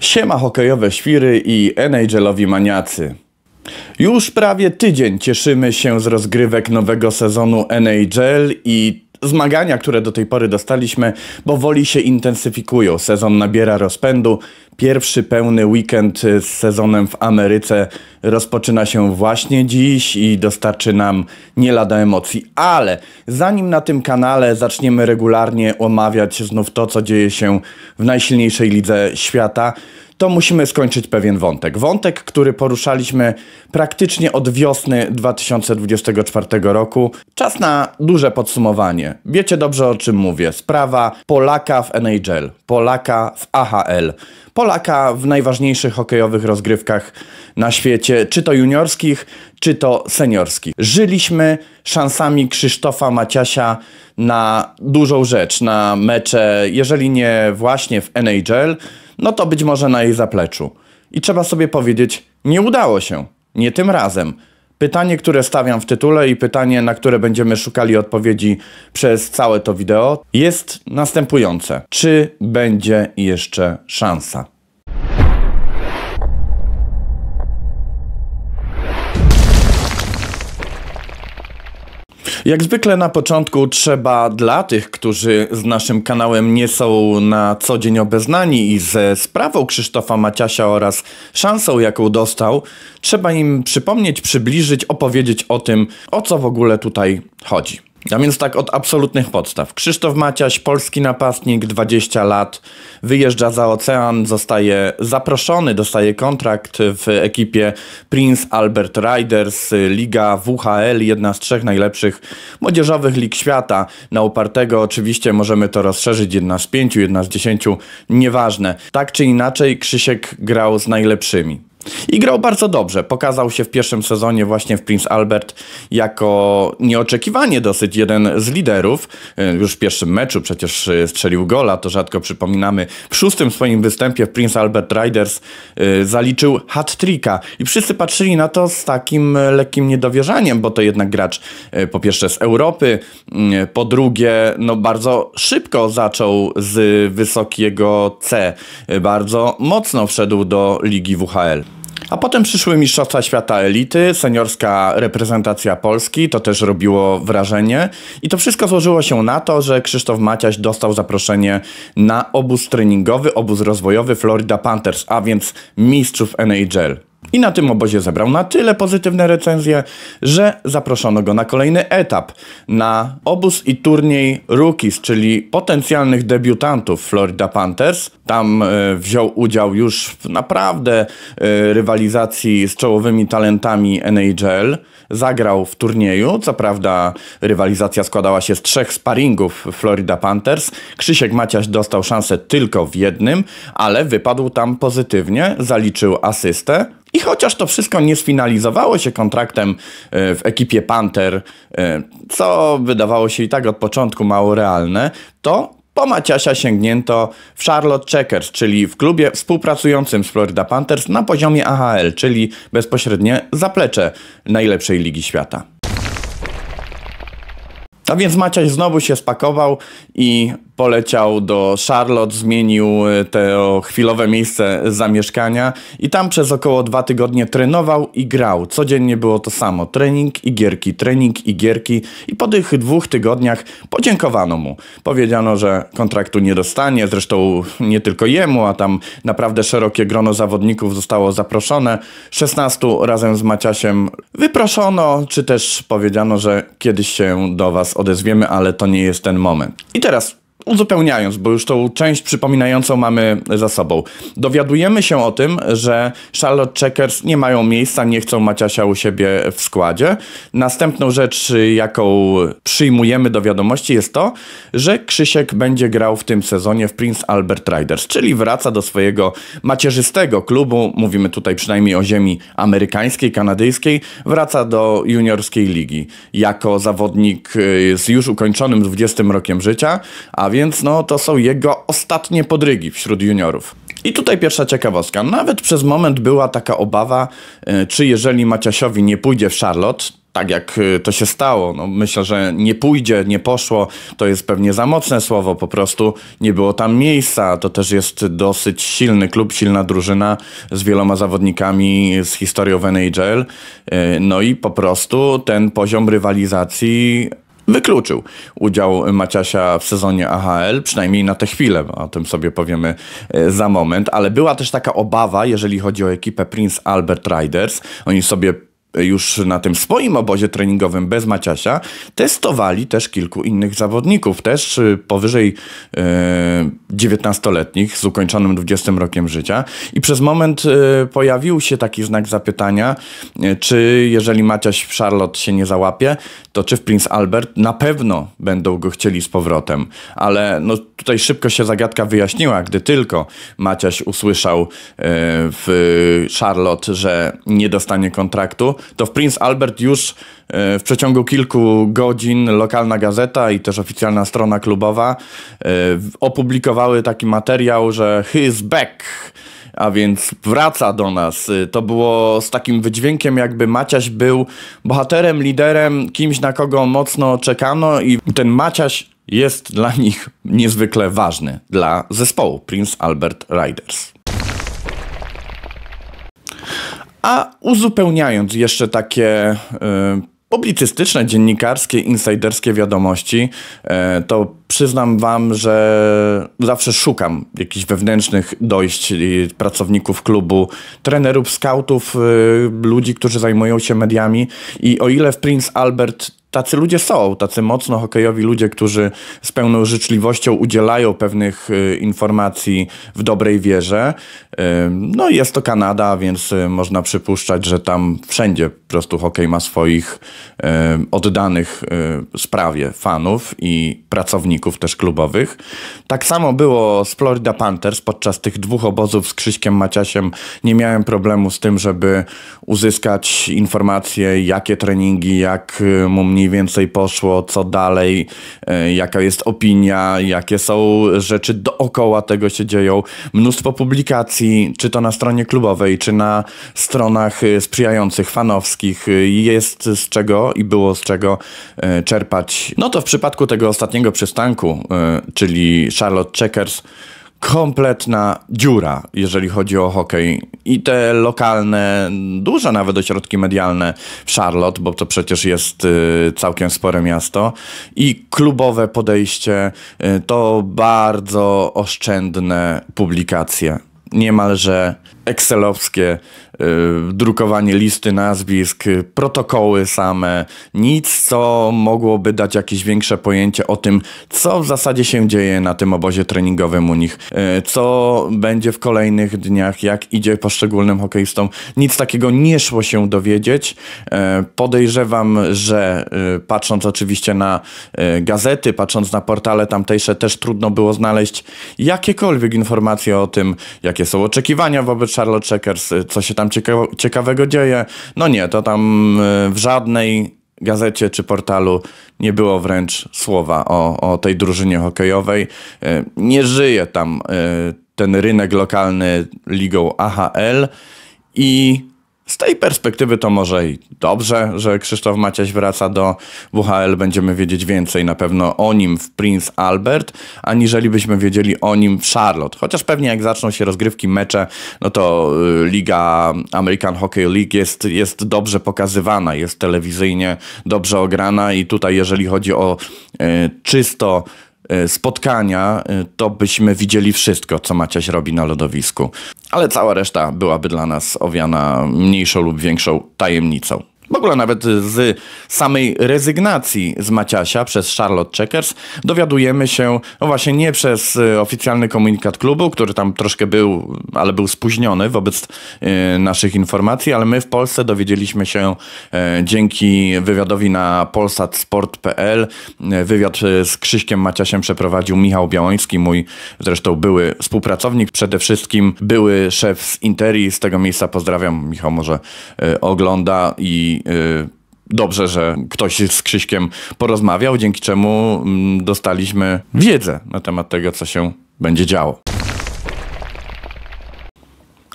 Siema hokejowe świry i NHL-owi maniacy. Już prawie tydzień cieszymy się z rozgrywek nowego sezonu NHL i Zmagania, które do tej pory dostaliśmy, powoli się intensyfikują. Sezon nabiera rozpędu. Pierwszy pełny weekend y, z sezonem w Ameryce rozpoczyna się właśnie dziś i dostarczy nam nie lada emocji. Ale zanim na tym kanale zaczniemy regularnie omawiać znów to, co dzieje się w najsilniejszej lidze świata, to musimy skończyć pewien wątek. Wątek, który poruszaliśmy praktycznie od wiosny 2024 roku. Czas na duże podsumowanie. Wiecie dobrze o czym mówię. Sprawa Polaka w NHL, Polaka w AHL, Polaka w najważniejszych hokejowych rozgrywkach na świecie, czy to juniorskich, czy to seniorskich. Żyliśmy szansami Krzysztofa Maciasia na dużą rzecz, na mecze, jeżeli nie właśnie w NHL, no to być może na jej zapleczu. I trzeba sobie powiedzieć, nie udało się, nie tym razem. Pytanie, które stawiam w tytule i pytanie, na które będziemy szukali odpowiedzi przez całe to wideo, jest następujące. Czy będzie jeszcze szansa? Jak zwykle na początku trzeba dla tych, którzy z naszym kanałem nie są na co dzień obeznani i ze sprawą Krzysztofa Maciasia oraz szansą, jaką dostał, trzeba im przypomnieć, przybliżyć, opowiedzieć o tym, o co w ogóle tutaj chodzi. A więc tak od absolutnych podstaw. Krzysztof Maciaś, polski napastnik, 20 lat, wyjeżdża za ocean, zostaje zaproszony, dostaje kontrakt w ekipie Prince Albert Riders, liga WHL, jedna z trzech najlepszych młodzieżowych lig świata. Na upartego oczywiście możemy to rozszerzyć, jedna z pięciu, jedna z dziesięciu, nieważne. Tak czy inaczej Krzysiek grał z najlepszymi. I grał bardzo dobrze. Pokazał się w pierwszym sezonie właśnie w Prince Albert jako nieoczekiwanie dosyć jeden z liderów. E, już w pierwszym meczu przecież e, strzelił gola, to rzadko przypominamy. W szóstym swoim występie w Prince Albert Riders e, zaliczył hat-tricka i wszyscy patrzyli na to z takim lekkim niedowierzaniem, bo to jednak gracz po pierwsze z Europy, mm, po drugie no bardzo szybko zaczął z wysokiego C. Bardzo mocno wszedł do ligi WHL. A potem przyszły Mistrzostwa Świata Elity, seniorska reprezentacja Polski, to też robiło wrażenie. I to wszystko złożyło się na to, że Krzysztof Maciaś dostał zaproszenie na obóz treningowy, obóz rozwojowy Florida Panthers, a więc mistrzów NHL. I na tym obozie zebrał na tyle pozytywne recenzje, że zaproszono go na kolejny etap, na obóz i turniej rookies, czyli potencjalnych debiutantów Florida Panthers. Tam e, wziął udział już w naprawdę e, rywalizacji z czołowymi talentami NHL. Zagrał w turnieju, co prawda rywalizacja składała się z trzech sparingów Florida Panthers. Krzysiek Maciaś dostał szansę tylko w jednym, ale wypadł tam pozytywnie, zaliczył asystę i chociaż to wszystko nie sfinalizowało się kontraktem e, w ekipie Panther, e, co wydawało się i tak od początku mało realne, to po Maciasia sięgnięto w Charlotte Checkers, czyli w klubie współpracującym z Florida Panthers na poziomie AHL, czyli bezpośrednie zaplecze najlepszej ligi świata. A więc Maciaś znowu się spakował i poleciał do Charlotte, zmienił e, to chwilowe miejsce zamieszkania i tam przez około dwa tygodnie trenował i grał. Codziennie było to samo, trening i gierki, trening i gierki i po tych dwóch tygodniach podziękowano mu. Powiedziano, że kontraktu nie dostanie, zresztą nie tylko jemu, a tam naprawdę szerokie grono zawodników zostało zaproszone. 16 razem z Maciasiem wyproszono, czy też powiedziano, że kiedyś się do was odezwiemy, ale to nie jest ten moment. I teraz Uzupełniając, bo już tą część przypominającą mamy za sobą. Dowiadujemy się o tym, że Charlotte Checkers nie mają miejsca, nie chcą Maciasia u siebie w składzie. Następną rzecz, jaką przyjmujemy do wiadomości jest to, że Krzysiek będzie grał w tym sezonie w Prince Albert Riders, czyli wraca do swojego macierzystego klubu, mówimy tutaj przynajmniej o ziemi amerykańskiej, kanadyjskiej, wraca do juniorskiej ligi jako zawodnik y, z już ukończonym 20 rokiem życia, a więc no to są jego ostatnie podrygi wśród juniorów. I tutaj pierwsza ciekawostka. Nawet przez moment była taka obawa, e, czy jeżeli Maciasiowi nie pójdzie w Charlotte, tak jak e, to się stało. No, myślę, że nie pójdzie, nie poszło, to jest pewnie za mocne słowo, po prostu nie było tam miejsca. To też jest dosyć silny klub, silna drużyna z wieloma zawodnikami z historią w NHL. E, no i po prostu ten poziom rywalizacji wykluczył udział Maciasia w sezonie AHL, przynajmniej na tę chwilę, o tym sobie powiemy e, za moment, ale była też taka obawa, jeżeli chodzi o ekipę Prince Albert Riders. Oni sobie już na tym swoim obozie treningowym bez Maciasia testowali też kilku innych zawodników, też y, powyżej y, e, 19-letnich z ukończonym 20 rokiem życia. I przez moment e, pojawił się taki znak zapytania, e, czy jeżeli Maciaś w Charlotte się nie załapie, to czy w Prince Albert na pewno będą go chcieli z powrotem. Ale no, tutaj szybko się zagadka wyjaśniła, gdy tylko Maciaś usłyszał w Charlotte, że nie dostanie kontraktu, to w Prince Albert już e, w przeciągu kilku godzin lokalna gazeta i też oficjalna strona klubowa e, opublikowały taki materiał, że his back a więc wraca do nas. E, to było z takim wydźwiękiem, jakby Maciaś był bohaterem, liderem, kimś na kogo mocno czekano i ten Maciaś jest dla nich niezwykle ważny, dla zespołu Prince Albert Riders. A uzupełniając jeszcze takie e, publicystyczne, dziennikarskie, insiderskie wiadomości, e, to przyznam Wam, że zawsze szukam jakichś wewnętrznych dojść e, pracowników klubu, trenerów, scoutów, ludzi, którzy zajmują się mediami. I o ile w Prince Albert tacy ludzie są, tacy mocno hokejowi ludzie, którzy z pełną życzliwością udzielają pewnych y, informacji w dobrej wierze. Y, no jest to Kanada, więc y, można przypuszczać, że tam wszędzie po prostu hokej ma swoich oddanych sprawie fanów i pracowników też klubowych. Tak samo było z Florida Panthers podczas tych dwóch obozów z Krzyśkiem Maciasiem. Nie miałem problemu z tym, żeby uzyskać informacje, jakie treningi, jak mu mniej mniej więcej poszło, co dalej, e, jaka jest opinia, jakie są rzeczy dookoła tego się dzieją. Mnóstwo publikacji, czy to na stronie klubowej, czy na stronach e, sprzyjających, fanowskich. E, jest z czego i było z czego czerpać. No to w przypadku tego ostatniego przystanku, czyli Charlotte Checkers, kompletna dziura, jeżeli chodzi o hokej. I te lokalne, duże nawet ośrodki medialne w Charlotte, bo to przecież jest y, całkiem spore miasto, i klubowe podejście y, to bardzo oszczędne publikacje. Niemalże Excelowskie, y, drukowanie listy nazwisk, y, protokoły same, nic, co mogłoby dać jakieś większe pojęcie o tym, co w zasadzie się dzieje na tym obozie treningowym u nich, y, co będzie w kolejnych dniach, jak idzie poszczególnym hokeistom. Nic takiego nie szło się dowiedzieć. podejrzewam, że patrząc oczywiście na gazety, patrząc na portale tamtejsze, też trudno było znaleźć jakiekolwiek informacje o tym, jakie są oczekiwania wobec Charlotte Checkers, y, co się tam cieka ciekawego dzieje. No nie, to tam y, w żadnej gazecie czy portalu nie było wręcz słowa o, o tej drużynie hokejowej. Y, nie żyje tam ten rynek lokalny ligą AHL i z tej perspektywy to może i dobrze, że Krzysztof Maciaś wraca do WHL. Będziemy wiedzieć więcej na pewno o nim w Prince Albert, aniżeli byśmy wiedzieli o nim w Charlotte. Chociaż pewnie jak zaczną się rozgrywki, mecze, no to y, Liga American Hockey League jest, jest dobrze pokazywana, jest telewizyjnie dobrze ograna i tutaj jeżeli chodzi o y, czysto E, spotkania, e, to byśmy widzieli wszystko, co Maciaś robi na lodowisku. Ale cała reszta byłaby dla nas owiana mniejszą lub większą tajemnicą. W ogóle nawet z samej rezygnacji z Maciasia przez Charlotte Checkers dowiadujemy się, no właśnie nie przez e, oficjalny komunikat klubu, który tam troszkę był, ale był spóźniony wobec e, naszych informacji, ale my w Polsce dowiedzieliśmy się e, dzięki wywiadowi na polsatsport.pl. Wywiad z Krzyśkiem Maciasiem przeprowadził Michał Białoński, mój zresztą były współpracownik, przede wszystkim były szef z Interi, z tego miejsca pozdrawiam, Michał może ogląda i Y, dobrze, że ktoś z Krzyśkiem porozmawiał, dzięki czemu mm, dostaliśmy wiedzę na temat tego, co się będzie działo.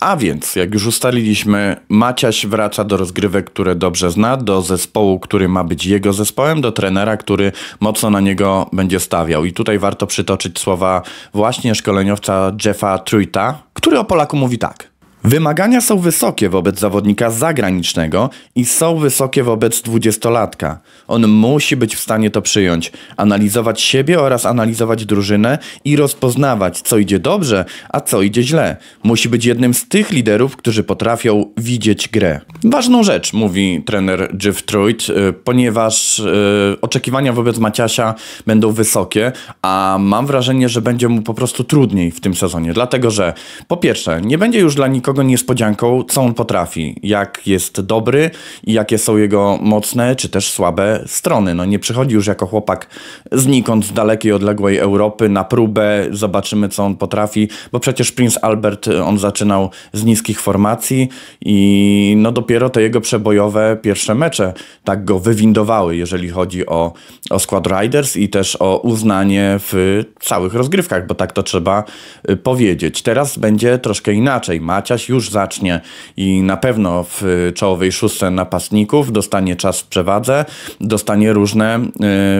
A więc, jak już ustaliliśmy, Maciaś wraca do rozgrywek, które dobrze zna, do zespołu, który ma być jego zespołem, do trenera, który mocno na niego będzie stawiał. I tutaj warto przytoczyć słowa właśnie szkoleniowca Jeffa Truita, który o Polaku mówi tak. Wymagania są wysokie wobec zawodnika zagranicznego i są wysokie wobec dwudziestolatka. On musi być w stanie to przyjąć, analizować siebie oraz analizować drużynę i rozpoznawać, co idzie dobrze, a co idzie źle. Musi być jednym z tych liderów, którzy potrafią widzieć grę. Ważną rzecz, mówi trener Jeff Truitt, y, ponieważ yy, oczekiwania wobec Maciasia będą wysokie, a mam wrażenie, że będzie mu po prostu trudniej w tym sezonie, dlatego że po pierwsze, nie będzie już dla nikogo nikogo niespodzianką, co on potrafi, jak jest dobry i jakie są jego mocne czy też słabe strony. No nie przychodzi już jako chłopak znikąd z dalekiej, odległej Europy na próbę, zobaczymy co on potrafi, bo przecież Prince Albert y, on zaczynał z niskich formacji i no dopiero te jego przebojowe pierwsze mecze tak go wywindowały, jeżeli chodzi o, o skład Riders i też o uznanie w całych rozgrywkach, bo tak to trzeba y, powiedzieć. Teraz będzie troszkę inaczej. Maciaś już zacznie i na pewno w czołowej szóstce napastników dostanie czas w przewadze, dostanie różne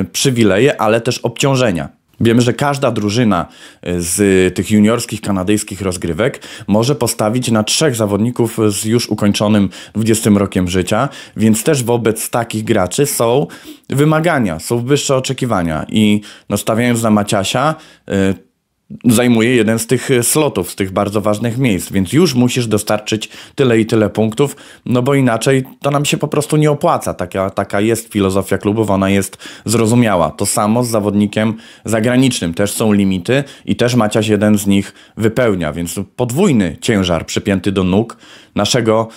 y, przywileje, ale też obciążenia. Wiemy, że każda drużyna e, z tych juniorskich kanadyjskich rozgrywek może postawić na trzech zawodników z już ukończonym 20 rokiem życia, więc też wobec takich graczy są wymagania, są wyższe oczekiwania. I no, stawiając na Maciasia, e, zajmuje jeden z tych e, slotów, z tych bardzo ważnych miejsc, więc już musisz dostarczyć tyle i tyle punktów, no bo inaczej to nam się po prostu nie opłaca. Taka, taka jest filozofia klubów, ona jest zrozumiała. To samo z zawodnikiem zagranicznym. Też są limity i też Maciaś jeden z nich wypełnia, więc podwójny ciężar przypięty do nóg naszego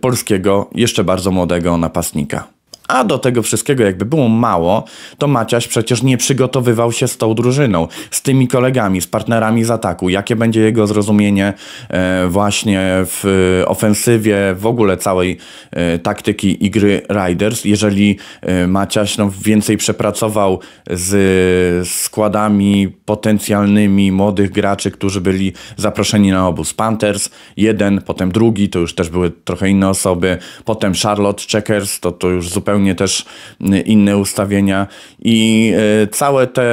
polskiego, jeszcze bardzo młodego napastnika. A do tego wszystkiego, jakby było mało, to Maciaś przecież nie przygotowywał się z tą drużyną, z tymi kolegami, z partnerami z ataku. Jakie będzie jego zrozumienie e, właśnie w e, ofensywie, w ogóle całej e, taktyki i gry Riders, jeżeli Maciaś no, więcej przepracował z składami potencjalnymi młodych graczy, którzy byli zaproszeni na obóz Panthers, jeden, potem drugi, to już też były trochę inne osoby, potem Charlotte Checkers, to, to już zupełnie zupełnie też inne ustawienia i e, całe te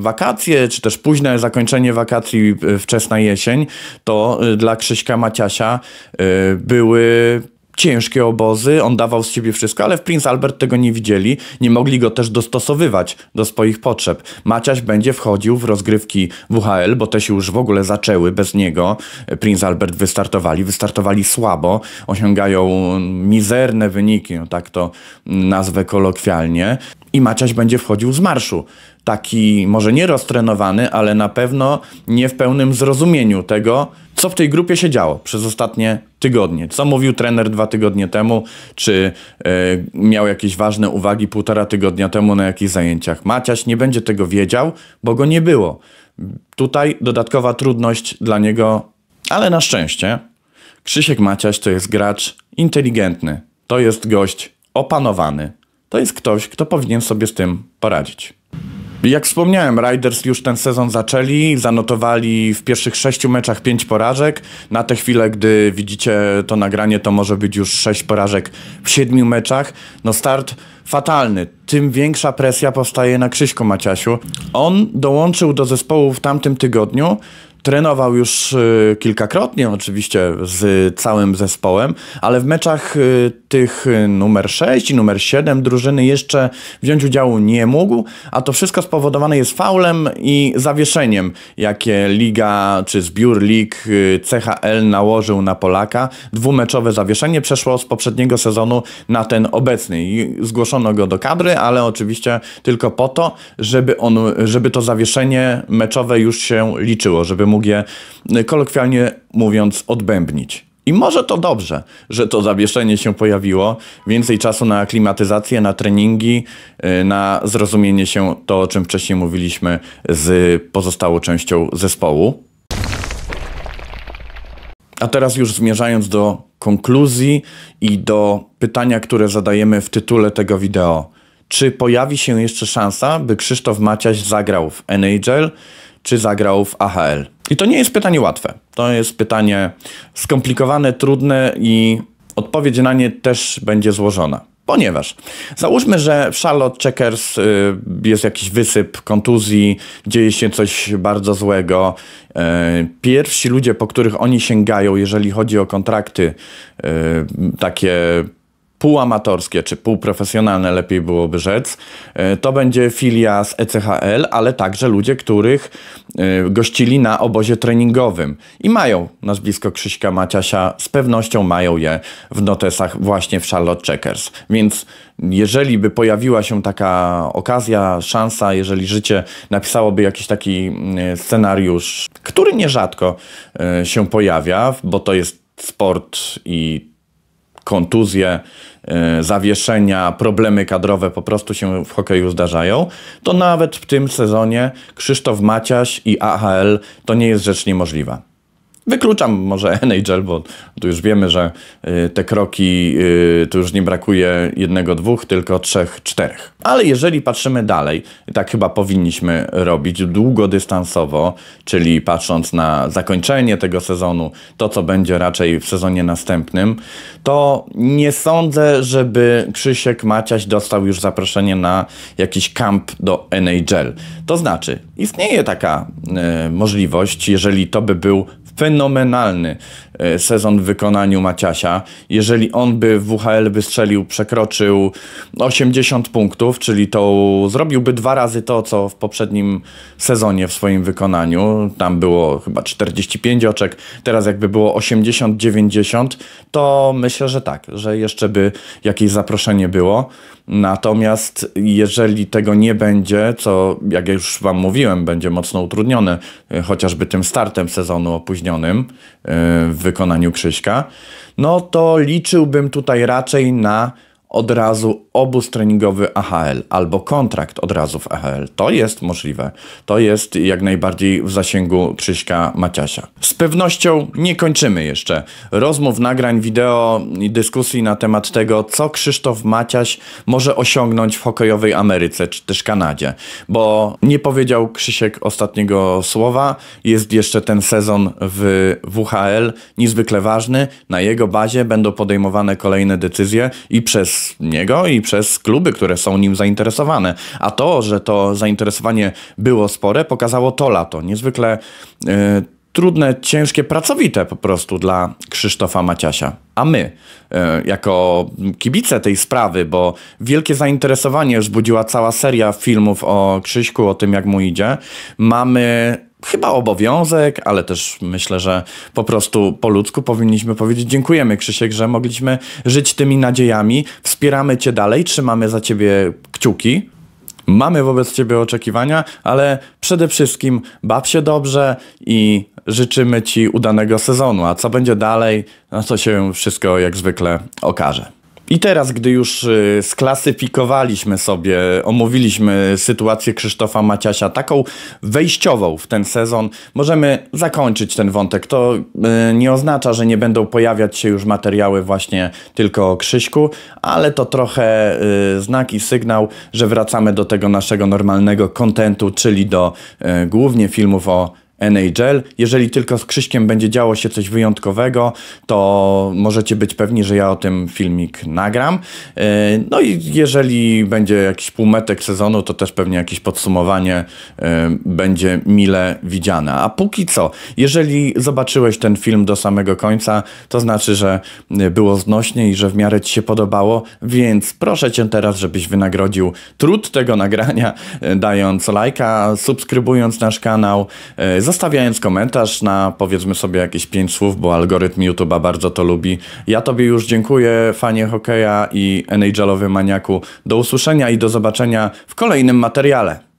wakacje, czy też późne zakończenie wakacji, e, wczesna jesień, to e, dla Krzyśka Maciasia były ciężkie obozy, on dawał z siebie wszystko, ale w Prince Albert tego nie widzieli, nie mogli go też dostosowywać do swoich potrzeb. Maciaś będzie wchodził w rozgrywki WHL, bo te się już w ogóle zaczęły bez niego. Prince Albert wystartowali, wystartowali słabo, osiągają mizerne wyniki, no tak to nazwę kolokwialnie. I Maciaś będzie wchodził z marszu taki może nie roztrenowany, ale na pewno nie w pełnym zrozumieniu tego, co w tej grupie się działo przez ostatnie tygodnie. Co mówił trener dwa tygodnie temu, czy e, miał jakieś ważne uwagi półtora tygodnia temu na jakichś zajęciach. Maciaś nie będzie tego wiedział, bo go nie było. Tutaj dodatkowa trudność dla niego, ale na szczęście Krzysiek Maciaś to jest gracz inteligentny. To jest gość opanowany. To jest ktoś, kto powinien sobie z tym poradzić. Jak wspomniałem, Riders już ten sezon zaczęli, zanotowali w pierwszych sześciu meczach pięć porażek. Na tę chwilę, gdy widzicie to nagranie, to może być już sześć porażek w siedmiu meczach. No start fatalny. Tym większa presja powstaje na Krzyśku Maciasiu. On dołączył do zespołu w tamtym tygodniu trenował już y, kilkakrotnie, oczywiście z całym zespołem, ale w meczach y, tych y, numer 6 i numer 7 drużyny jeszcze wziąć udziału nie mógł, a to wszystko spowodowane jest faulem i zawieszeniem, jakie liga czy zbiór lig CHL nałożył na Polaka. Dwumeczowe zawieszenie przeszło z poprzedniego sezonu na ten obecny i zgłoszono go do kadry, ale oczywiście tylko po to, żeby, on, żeby to zawieszenie meczowe już się liczyło, żeby mu mógł je y, kolokwialnie mówiąc odbębnić. I może to dobrze, że to zawieszenie się pojawiło, więcej czasu na aklimatyzację, na treningi, y, na zrozumienie się to, o czym wcześniej mówiliśmy z pozostałą częścią zespołu. A teraz już zmierzając do konkluzji i do pytania, które zadajemy w tytule tego wideo. Czy pojawi się jeszcze szansa, by Krzysztof Maciaś zagrał w NHL? czy zagrał w AHL. I to nie jest pytanie łatwe. To jest pytanie skomplikowane, trudne i odpowiedź na nie też będzie złożona. Ponieważ załóżmy, że w Charlotte Checkers y, jest jakiś wysyp kontuzji, dzieje się coś bardzo złego. Y, pierwsi ludzie, po których oni sięgają, jeżeli chodzi o kontrakty y, takie półamatorskie czy półprofesjonalne, lepiej byłoby rzec. E, to będzie filia z ECHL, ale także ludzie, których e, gościli na obozie treningowym i mają nazwisko Krzyśka Maciasia, z pewnością mają je w notesach właśnie w Charlotte Checkers. Więc jeżeli by pojawiła się taka okazja, szansa, jeżeli życie napisałoby jakiś taki mm, e, scenariusz, który nierzadko się pojawia, bo to jest sport i kontuzje, e, zawieszenia, problemy kadrowe po prostu się w hokeju zdarzają, to nawet w tym sezonie Krzysztof Maciaś i AHL to nie jest rzecz niemożliwa. Wykluczam może NHL, bo tu już wiemy, że y, te kroki y, tu już nie brakuje jednego, dwóch, tylko trzech, czterech. Ale jeżeli patrzymy dalej, tak chyba powinniśmy robić długodystansowo, czyli patrząc na zakończenie tego sezonu, to co będzie raczej w sezonie następnym, to nie sądzę, żeby Krzysiek Maciaś dostał już zaproszenie na jakiś kamp do NHL. To znaczy, istnieje taka y, możliwość, jeżeli to by był fenomenalny. E, sezon w wykonaniu Maciasia. Jeżeli on by w WHL wystrzelił, przekroczył 80 punktów, czyli to zrobiłby dwa razy to, co w poprzednim sezonie w swoim wykonaniu. Tam było chyba 45 oczek, teraz jakby było 80-90, to myślę, że tak, że jeszcze by jakieś zaproszenie było. Natomiast jeżeli tego nie będzie, co jak już Wam mówiłem, będzie mocno utrudnione, e, chociażby tym startem sezonu opóźnionym e, w wykonaniu Krzyśka, no to liczyłbym tutaj raczej na od razu obóz treningowy AHL albo kontrakt od razu w AHL. To jest możliwe. To jest jak najbardziej w zasięgu Krzyśka Maciasia. Z pewnością nie kończymy jeszcze rozmów, nagrań, wideo i dyskusji na temat tego, co Krzysztof Maciaś może osiągnąć w hokejowej Ameryce czy też Kanadzie, bo nie powiedział Krzysiek ostatniego słowa. Jest jeszcze ten sezon w WHL niezwykle ważny. Na jego bazie będą podejmowane kolejne decyzje i przez niego i przez kluby, które są nim zainteresowane. A to, że to zainteresowanie było spore, pokazało to lato. Niezwykle y, trudne, ciężkie, pracowite po prostu dla Krzysztofa Maciasia. A my, e, jako kibice tej sprawy, bo wielkie zainteresowanie wzbudziła cała seria filmów o Krzyśku, o tym jak mu idzie, mamy chyba obowiązek, ale też myślę, że po prostu po ludzku powinniśmy powiedzieć dziękujemy Krzysiek, że mogliśmy żyć tymi nadziejami, wspieramy Cię dalej, trzymamy za Ciebie kciuki. Mamy wobec Ciebie oczekiwania, ale przede wszystkim baw się dobrze i życzymy Ci udanego sezonu. A co będzie dalej, no to się wszystko jak zwykle okaże. I teraz, gdy już y, sklasyfikowaliśmy sobie, omówiliśmy sytuację Krzysztofa Maciasia, taką wejściową w ten sezon, możemy zakończyć ten wątek. To y, nie oznacza, że nie będą pojawiać się już materiały właśnie tylko o Krzyśku, ale to trochę y, znak i sygnał, że wracamy do tego naszego normalnego kontentu, czyli do głównie filmów o NHL. Jeżeli tylko z Krzyśkiem będzie działo się coś wyjątkowego, to możecie być pewni, że ja o tym filmik nagram. E, no i jeżeli będzie jakiś półmetek sezonu, to też pewnie jakieś podsumowanie e, będzie mile widziane. A póki co, jeżeli zobaczyłeś ten film do samego końca, to znaczy, że e, było znośnie i że w miarę ci się podobało, więc proszę cię teraz, żebyś wynagrodził trud tego nagrania, dając lajka, subskrybując nasz kanał, zostawiając komentarz na powiedzmy sobie jakieś pięć słów, bo algorytm YouTube'a bardzo to lubi. Ja Tobie już dziękuję, fanie hokeja i nhl maniaku. Do usłyszenia i do zobaczenia w kolejnym materiale.